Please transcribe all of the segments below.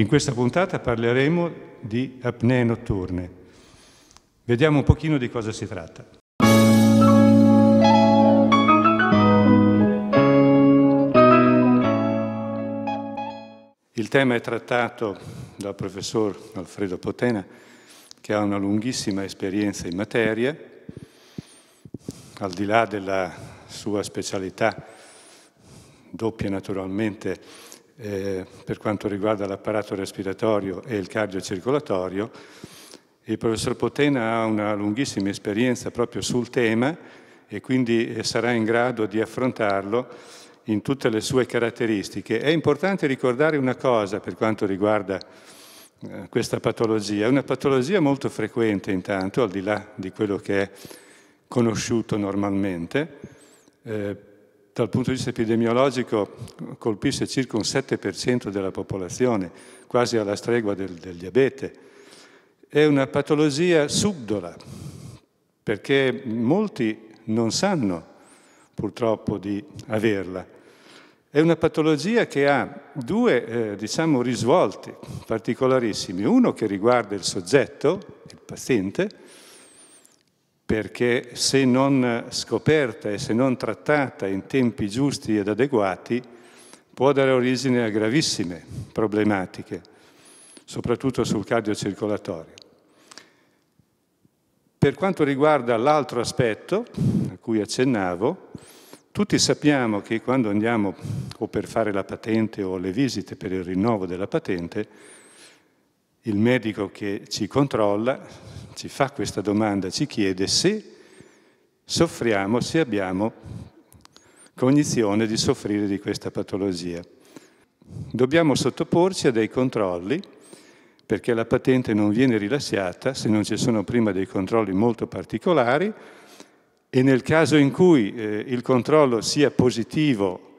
In questa puntata parleremo di apnee notturne. Vediamo un pochino di cosa si tratta. Il tema è trattato dal professor Alfredo Potena, che ha una lunghissima esperienza in materia, al di là della sua specialità doppia naturalmente eh, per quanto riguarda l'apparato respiratorio e il cardiocircolatorio. Il professor Potena ha una lunghissima esperienza proprio sul tema e quindi eh, sarà in grado di affrontarlo in tutte le sue caratteristiche. È importante ricordare una cosa per quanto riguarda eh, questa patologia. È una patologia molto frequente intanto, al di là di quello che è conosciuto normalmente. Eh, dal punto di vista epidemiologico colpisce circa un 7% della popolazione, quasi alla stregua del, del diabete. È una patologia subdola, perché molti non sanno purtroppo di averla. È una patologia che ha due eh, diciamo, risvolti particolarissimi, uno che riguarda il soggetto, il paziente, perché se non scoperta e se non trattata in tempi giusti ed adeguati può dare origine a gravissime problematiche, soprattutto sul cardiocircolatorio. Per quanto riguarda l'altro aspetto a cui accennavo, tutti sappiamo che quando andiamo o per fare la patente o le visite per il rinnovo della patente, il medico che ci controlla ci fa questa domanda, ci chiede se soffriamo, se abbiamo cognizione di soffrire di questa patologia. Dobbiamo sottoporci a dei controlli perché la patente non viene rilasciata se non ci sono prima dei controlli molto particolari e nel caso in cui eh, il controllo sia positivo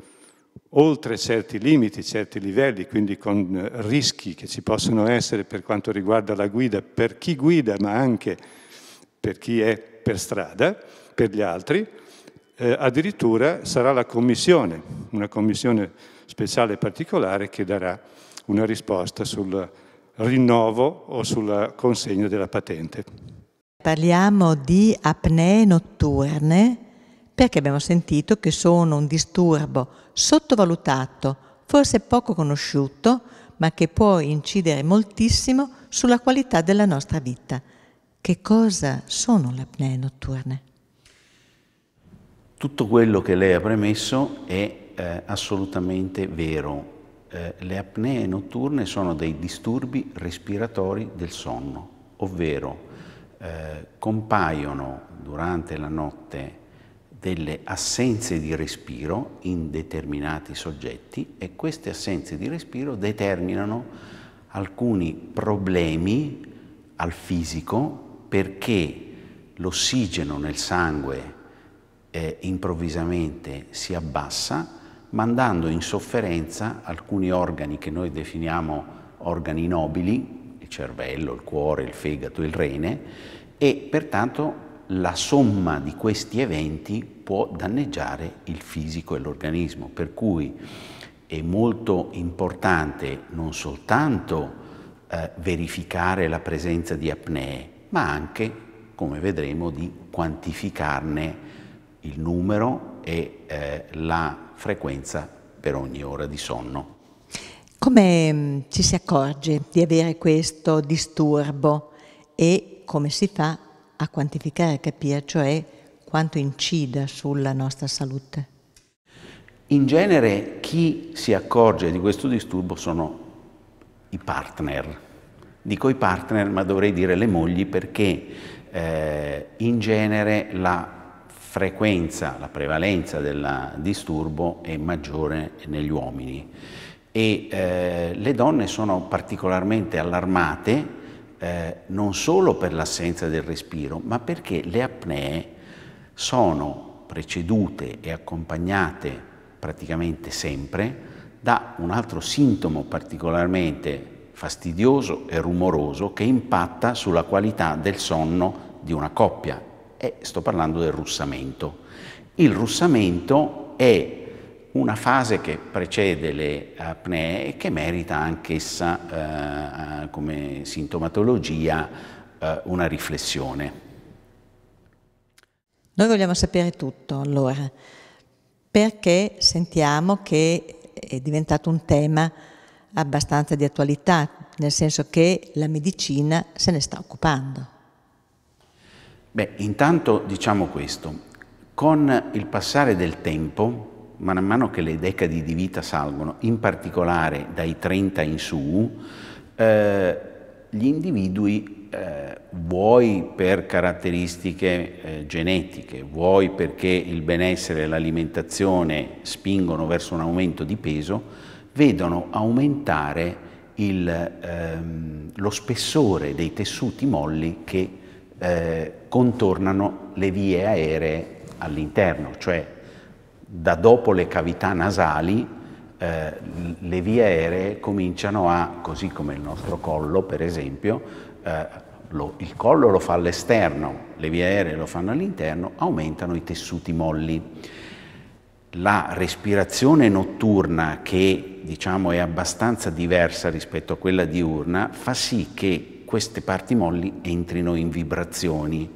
oltre certi limiti, certi livelli, quindi con eh, rischi che ci possono essere per quanto riguarda la guida, per chi guida ma anche per chi è per strada, per gli altri, eh, addirittura sarà la commissione, una commissione speciale e particolare che darà una risposta sul rinnovo o sulla consegna della patente. Parliamo di apnee notturne perché abbiamo sentito che sono un disturbo sottovalutato, forse poco conosciuto, ma che può incidere moltissimo sulla qualità della nostra vita. Che cosa sono le apnee notturne? Tutto quello che lei ha premesso è eh, assolutamente vero. Eh, le apnee notturne sono dei disturbi respiratori del sonno, ovvero eh, compaiono durante la notte delle assenze di respiro in determinati soggetti e queste assenze di respiro determinano alcuni problemi al fisico perché l'ossigeno nel sangue eh, improvvisamente si abbassa mandando in sofferenza alcuni organi che noi definiamo organi nobili, il cervello, il cuore, il fegato, il rene e pertanto la somma di questi eventi può danneggiare il fisico e l'organismo, per cui è molto importante non soltanto eh, verificare la presenza di apnee, ma anche, come vedremo, di quantificarne il numero e eh, la frequenza per ogni ora di sonno. Come mm, ci si accorge di avere questo disturbo e come si fa a quantificare e capire, cioè quanto incida sulla nostra salute? In genere chi si accorge di questo disturbo sono i partner. Dico i partner, ma dovrei dire le mogli perché eh, in genere la frequenza, la prevalenza del disturbo è maggiore negli uomini e eh, le donne sono particolarmente allarmate eh, non solo per l'assenza del respiro, ma perché le apnee sono precedute e accompagnate praticamente sempre da un altro sintomo particolarmente fastidioso e rumoroso che impatta sulla qualità del sonno di una coppia. E sto parlando del russamento. Il russamento è una fase che precede le apnee e che merita anch'essa eh, come sintomatologia eh, una riflessione. Noi vogliamo sapere tutto allora, perché sentiamo che è diventato un tema abbastanza di attualità, nel senso che la medicina se ne sta occupando. Beh, intanto diciamo questo, con il passare del tempo man mano che le decadi di vita salgono, in particolare dai 30 in su, eh, gli individui, eh, vuoi per caratteristiche eh, genetiche, vuoi perché il benessere e l'alimentazione spingono verso un aumento di peso, vedono aumentare il, ehm, lo spessore dei tessuti molli che eh, contornano le vie aeree all'interno, cioè da dopo le cavità nasali eh, le vie aeree cominciano a, così come il nostro collo per esempio, eh, lo, il collo lo fa all'esterno, le vie aeree lo fanno all'interno, aumentano i tessuti molli. La respirazione notturna, che diciamo è abbastanza diversa rispetto a quella diurna, fa sì che queste parti molli entrino in vibrazioni,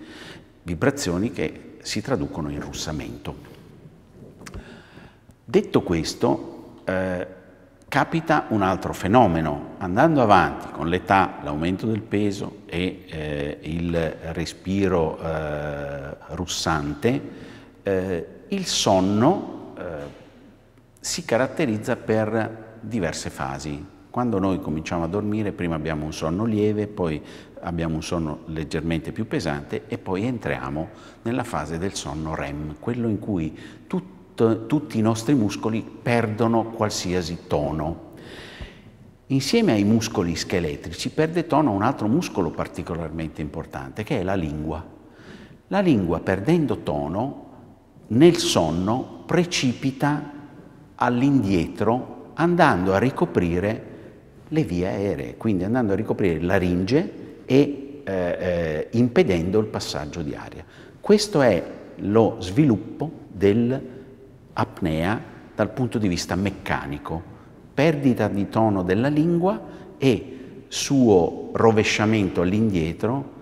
vibrazioni che si traducono in russamento. Detto questo, eh, capita un altro fenomeno. Andando avanti con l'età, l'aumento del peso e eh, il respiro eh, russante, eh, il sonno eh, si caratterizza per diverse fasi. Quando noi cominciamo a dormire, prima abbiamo un sonno lieve, poi abbiamo un sonno leggermente più pesante e poi entriamo nella fase del sonno REM, quello in cui tutto tutti i nostri muscoli perdono qualsiasi tono. Insieme ai muscoli scheletrici perde tono un altro muscolo particolarmente importante che è la lingua. La lingua perdendo tono nel sonno precipita all'indietro andando a ricoprire le vie aeree, quindi andando a ricoprire laringe e eh, eh, impedendo il passaggio di aria. Questo è lo sviluppo del apnea dal punto di vista meccanico, perdita di tono della lingua e suo rovesciamento all'indietro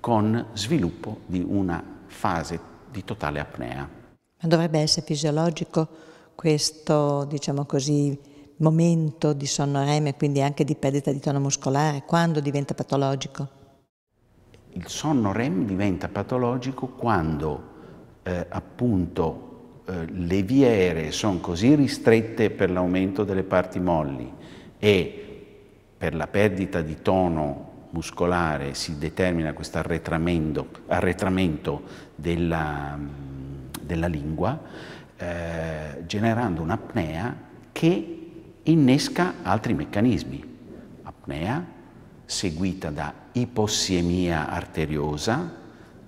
con sviluppo di una fase di totale apnea. Ma dovrebbe essere fisiologico questo, diciamo così, momento di sonnoremia e quindi anche di perdita di tono muscolare? Quando diventa patologico? Il sonno REM diventa patologico quando eh, appunto eh, le vie aeree sono così ristrette per l'aumento delle parti molli e per la perdita di tono muscolare si determina questo arretramento, arretramento della, mm, della, lingua, eh, generando un'apnea che innesca altri meccanismi. Apnea seguita da ipossiemia arteriosa,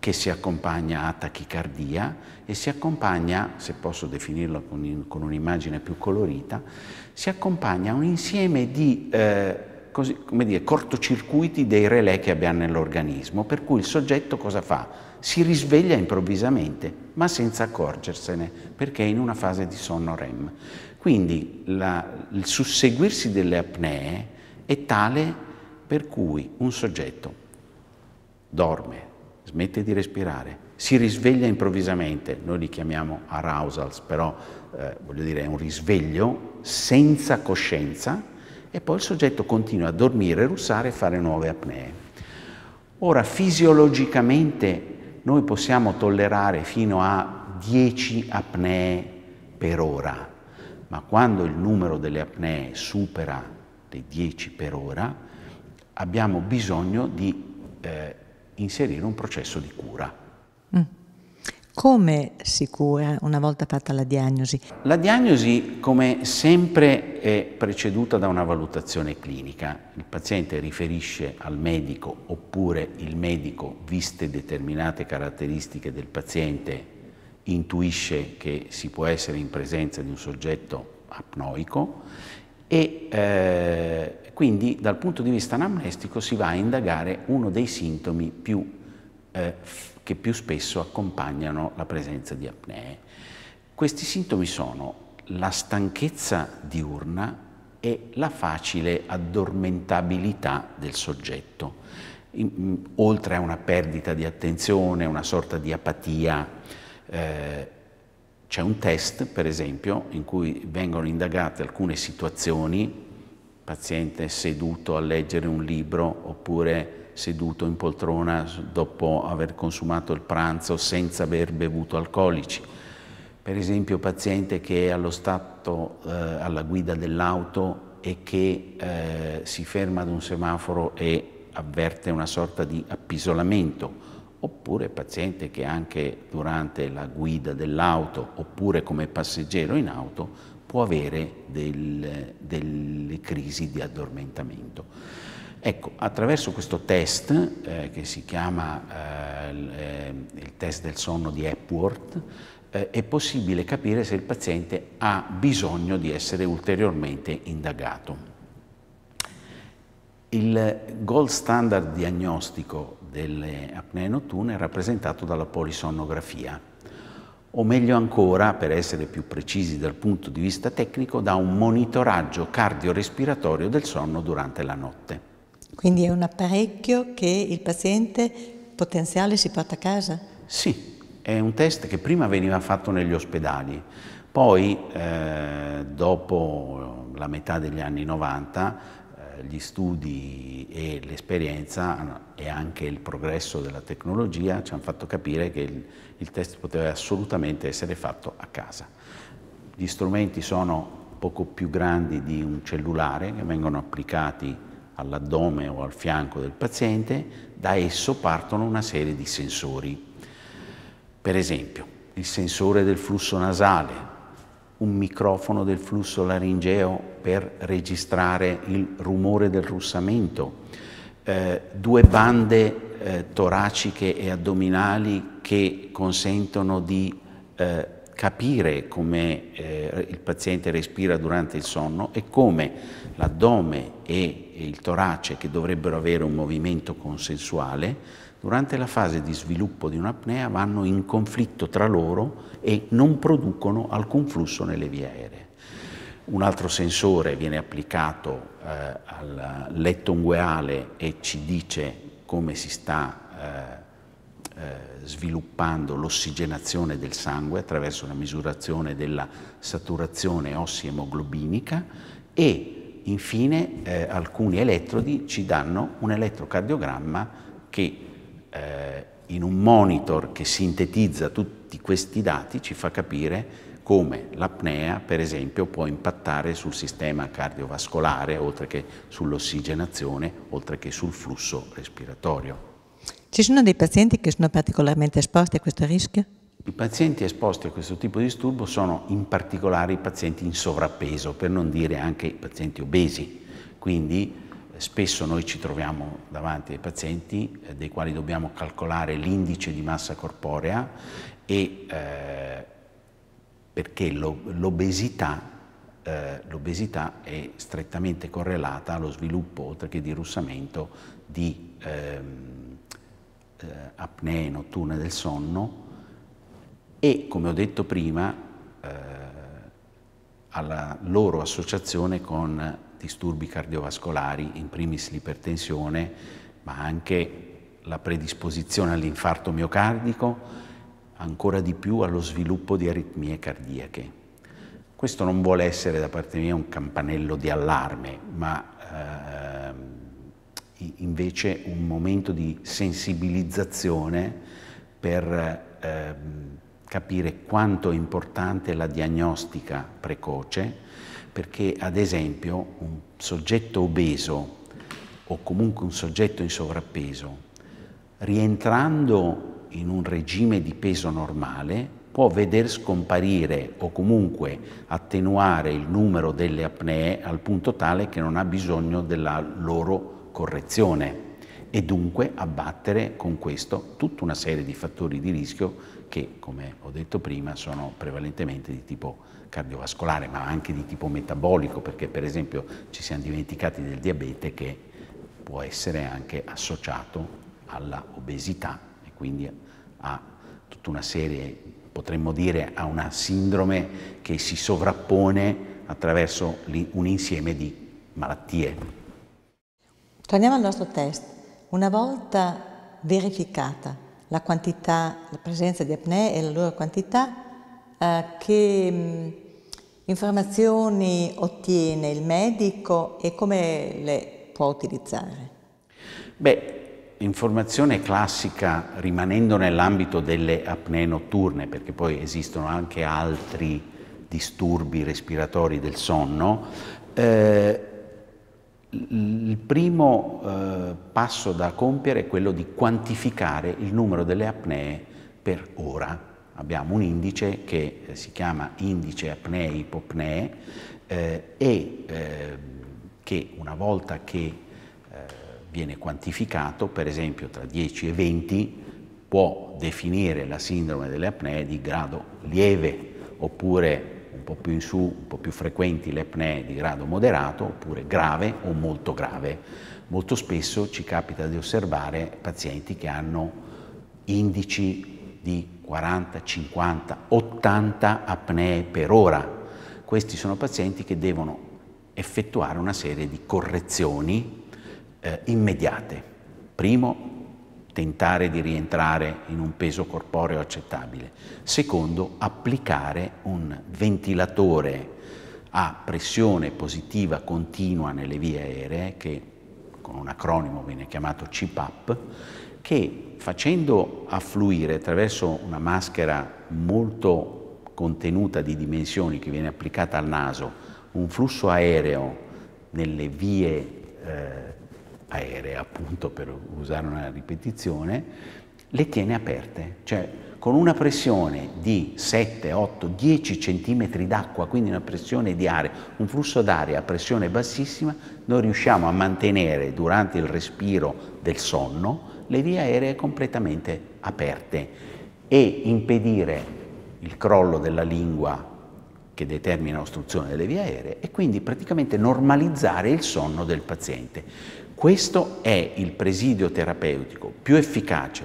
che si accompagna a tachicardia e si accompagna, se posso definirlo con, con un'immagine più colorita, si accompagna a un insieme di eh, così, dire, cortocircuiti dei relè che abbiamo nell'organismo, per cui il soggetto cosa fa? Si risveglia improvvisamente, ma senza accorgersene, perché è in una fase di sonno REM. Quindi la, il susseguirsi delle apnee è tale per cui un soggetto dorme smette di respirare, si risveglia improvvisamente, noi li chiamiamo arousals, però eh, voglio dire è un risveglio senza coscienza e poi il soggetto continua a dormire, russare e fare nuove apnee. Ora fisiologicamente noi possiamo tollerare fino a 10 apnee per ora, ma quando il numero delle apnee supera le 10 per ora, abbiamo bisogno di eh, inserire un processo di cura. Mm. Come si cura una volta fatta la diagnosi? La diagnosi, come sempre, è preceduta da una valutazione clinica. Il paziente riferisce al medico oppure il medico, viste determinate caratteristiche del paziente, intuisce che si può essere in presenza di un soggetto apnoico e eh, quindi dal punto di vista anamnestico si va a indagare uno dei sintomi più, eh, che più spesso accompagnano la presenza di apnee. Questi sintomi sono la stanchezza diurna e la facile addormentabilità del soggetto, in, oltre a una perdita di attenzione, una sorta di apatia. Eh, c'è un test, per esempio, in cui vengono indagate alcune situazioni, paziente seduto a leggere un libro oppure seduto in poltrona dopo aver consumato il pranzo senza aver bevuto alcolici. Per esempio paziente che è allo stato eh, alla guida dell'auto e che eh, si ferma ad un semaforo e avverte una sorta di appisolamento oppure paziente che anche durante la guida dell'auto oppure come passeggero in auto può avere del, delle crisi di addormentamento. Ecco, attraverso questo test eh, che si chiama eh, eh il test del sonno di Epworth, eh, è possibile capire se il paziente ha bisogno di essere ulteriormente indagato. Il gold standard diagnostico delle apnee notturne è rappresentato dalla polisonnografia, o meglio ancora, per essere più precisi dal punto di vista tecnico, da un monitoraggio cardiorespiratorio del sonno durante la notte. Quindi è un apparecchio che il paziente potenziale si porta a casa? Sì, è un test che prima veniva fatto negli ospedali, poi eh, dopo la metà degli anni 90 gli studi e l'esperienza e anche il progresso della tecnologia ci hanno fatto capire che il, il test poteva assolutamente essere fatto a casa. Gli strumenti sono poco più grandi di un cellulare che vengono applicati all'addome o al fianco del paziente, da esso partono una serie di sensori. Per esempio, il sensore del flusso nasale, un microfono del flusso laringeo per registrare il rumore del russamento, eh, due bande eh, toraciche e addominali che consentono di eh, capire come eh, il paziente respira durante il sonno e come l'addome e il torace, che dovrebbero avere un movimento consensuale, durante la fase di sviluppo di un'apnea vanno in conflitto tra loro e non producono alcun flusso nelle vie aeree. Un altro sensore viene applicato eh, al letto ungueale e ci dice come si sta eh, eh, sviluppando l'ossigenazione del sangue attraverso la misurazione della saturazione ossiemoglobinica e infine eh, alcuni elettrodi ci danno un elettrocardiogramma che eh, in un monitor che sintetizza tutti questi dati ci fa capire come l'apnea, per esempio, può impattare sul sistema cardiovascolare, oltre che sull'ossigenazione, oltre che sul flusso respiratorio. Ci sono dei pazienti che sono particolarmente esposti a questo rischio? I pazienti esposti a questo tipo di disturbo sono in particolare i pazienti in sovrappeso, per non dire anche i pazienti obesi. Quindi spesso noi ci troviamo davanti ai pazienti eh, dei quali dobbiamo calcolare l'indice di massa corporea e, eh, perché l'obesità eh, l'obesità è strettamente correlata allo sviluppo, oltre che di russamento, di ehm, eh, apnee notturne del sonno e, come ho detto prima, eh, alla loro associazione con disturbi cardiovascolari, in primis l'ipertensione, ma anche la predisposizione all'infarto miocardico, ancora di più allo sviluppo di aritmie cardiache. Questo non vuole essere da parte mia un campanello di allarme, ma eh, invece un momento di sensibilizzazione per eh, capire quanto è importante la diagnostica precoce perché ad esempio un soggetto obeso o comunque un soggetto in sovrappeso, rientrando in un regime di peso normale, può veder scomparire o comunque attenuare il numero delle apnee al punto tale che non ha bisogno della loro correzione e dunque abbattere con questo tutta una serie di fattori di rischio che, come ho detto prima, sono prevalentemente di tipo cardiovascolare, ma anche di tipo metabolico, perché per esempio ci siamo dimenticati del diabete che può essere anche associato alla obesità e quindi a tutta una serie, potremmo dire, a una sindrome che si sovrappone attraverso un insieme di malattie. Torniamo al nostro test. Una volta verificata la quantità, la presenza di apnee e la loro quantità, eh, che mh, mm, informazioni ottiene il medico e come le può utilizzare? Beh, Informazione classica, rimanendo nell'ambito delle apnee notturne, perché poi esistono anche altri disturbi respiratori del sonno, eh, il primo eh, passo da compiere è quello di quantificare il numero delle apnee per ora. Abbiamo un indice che eh, si chiama indice apnee-ipopnee eh, e eh, che una volta che eh, viene quantificato, per esempio tra 10 e 20, può definire la sindrome delle apnee di grado lieve oppure un po' più in su, un po' più frequenti le apnee di grado moderato oppure grave o molto grave. Molto spesso ci capita di osservare pazienti che hanno indici di 40, 50, 80 apnee per ora. Questi sono pazienti che devono effettuare una serie di correzioni eh, immediate. Primo, tentare di rientrare in un peso corporeo accettabile. Secondo, applicare un ventilatore a pressione positiva continua nelle vie aeree, che con un acronimo viene chiamato CPAP, che facendo affluire attraverso una maschera molto contenuta di dimensioni che viene applicata al naso, un flusso aereo nelle vie eh, aerea, appunto per usare una ripetizione, le tiene aperte, cioè con una pressione di 7, 8, 10 centimetri d'acqua, quindi una pressione di aria, un flusso d'aria a pressione bassissima, noi riusciamo a mantenere durante il respiro del sonno le vie aeree completamente aperte e impedire il crollo della lingua che determina l'ostruzione delle vie aeree e quindi praticamente normalizzare il sonno del paziente. Questo è il presidio terapeutico più efficace,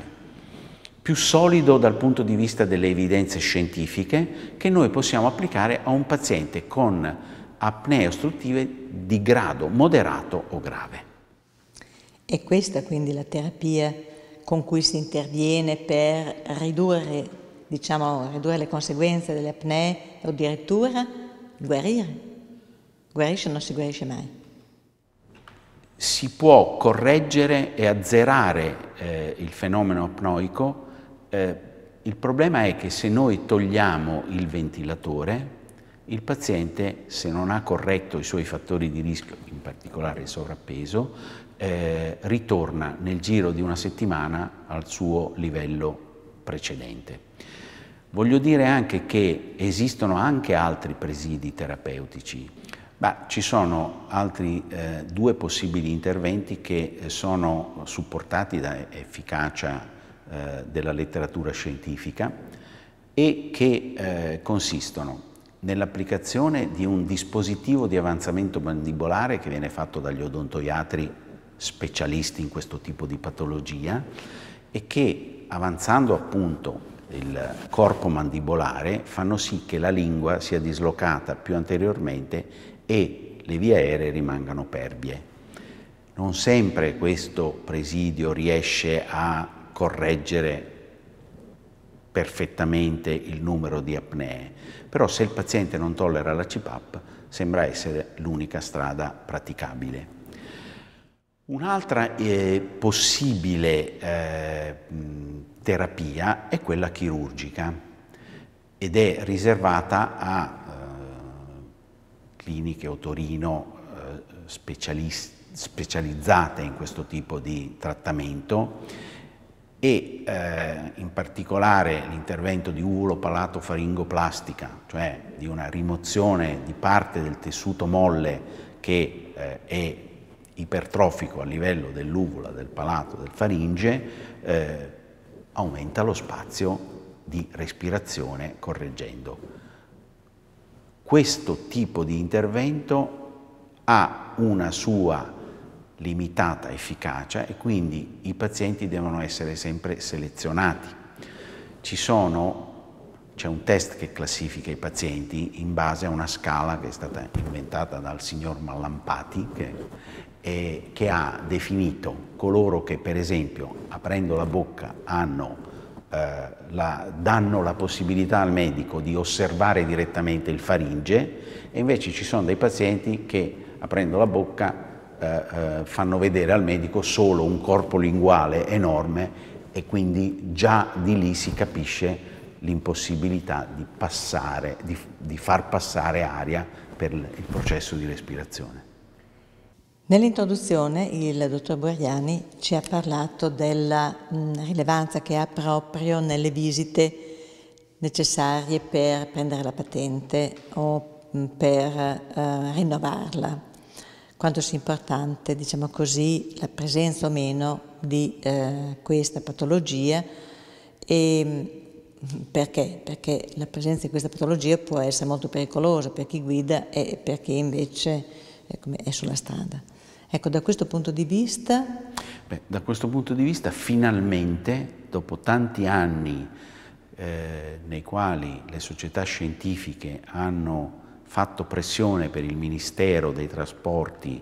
più solido dal punto di vista delle evidenze scientifiche che noi possiamo applicare a un paziente con apnee ostruttive di grado moderato o grave. E questa quindi la terapia con cui si interviene per ridurre, diciamo, ridurre le conseguenze delle apnee o addirittura guarire. Guarisce o non si guarisce mai? si può correggere e azzerare eh, il fenomeno apnoico. Eh, il problema è che se noi togliamo il ventilatore, il paziente, se non ha corretto i suoi fattori di rischio, in particolare il sovrappeso, eh, ritorna nel giro di una settimana al suo livello precedente. Voglio dire anche che esistono anche altri presidi terapeutici. Beh, ci sono altri eh, due possibili interventi che eh, sono supportati da efficacia eh, della letteratura scientifica e che eh, consistono nell'applicazione di un dispositivo di avanzamento mandibolare che viene fatto dagli odontoiatri specialisti in questo tipo di patologia e che avanzando appunto il corpo mandibolare fanno sì che la lingua sia dislocata più anteriormente e le vie aeree rimangano pervie. Non sempre questo presidio riesce a correggere perfettamente il numero di apnee, però se il paziente non tollera la CPAP sembra essere l'unica strada praticabile. Un'altra eh, possibile eh, terapia è quella chirurgica ed è riservata a cliniche o Torino eh, specializzate in questo tipo di trattamento e eh, in particolare l'intervento di uropalatofaringoplastica, cioè di una rimozione di parte del tessuto molle che eh, è ipertrofico a livello dell'uvola, del palato, del faringe, eh, aumenta lo spazio di respirazione correggendo questo tipo di intervento ha una sua limitata efficacia e quindi i pazienti devono essere sempre selezionati. c'è un test che classifica i pazienti in base a una scala che è stata inventata dal signor Mallampati, che, eh, che ha definito coloro che per esempio aprendo la bocca hanno eh, la, danno la possibilità al medico di osservare direttamente il faringe e invece ci sono dei pazienti che aprendo la bocca eh, eh fanno vedere al medico solo un corpo linguale enorme e quindi già di lì si capisce l'impossibilità di, di, di far passare aria per il processo di respirazione. Nell'introduzione il dottor Borgiani ci ha parlato della mm, rilevanza che ha proprio nelle visite necessarie per prendere la patente o mm, per eh, rinnovarla, quanto sia importante, diciamo così, la presenza o meno di eh, questa patologia e mm, perché? Perché la presenza di questa patologia può essere molto pericolosa per chi guida e per chi invece eh, è sulla strada. Ecco, da questo punto di vista... Beh, da questo punto di vista finalmente, dopo tanti anni eh, nei quali le società scientifiche hanno fatto pressione per il Ministero dei Trasporti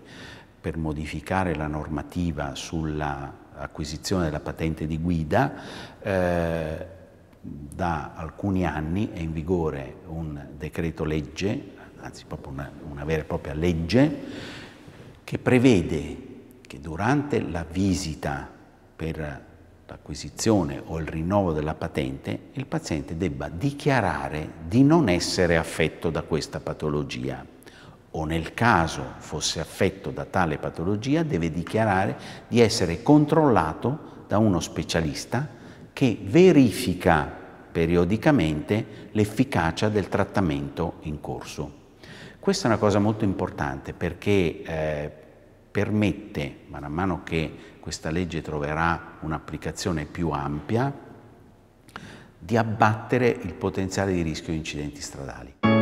per modificare la normativa sull'acquisizione della patente di guida, eh, da alcuni anni è in vigore un decreto legge, anzi proprio una, una vera e propria legge, che prevede che durante la visita per l'acquisizione o il rinnovo della patente il paziente debba dichiarare di non essere affetto da questa patologia o nel caso fosse affetto da tale patologia deve dichiarare di essere controllato da uno specialista che verifica periodicamente l'efficacia del trattamento in corso. Questa è una cosa molto importante perché eh, permette, man mano che questa legge troverà un'applicazione più ampia, di abbattere il potenziale di rischio di incidenti stradali.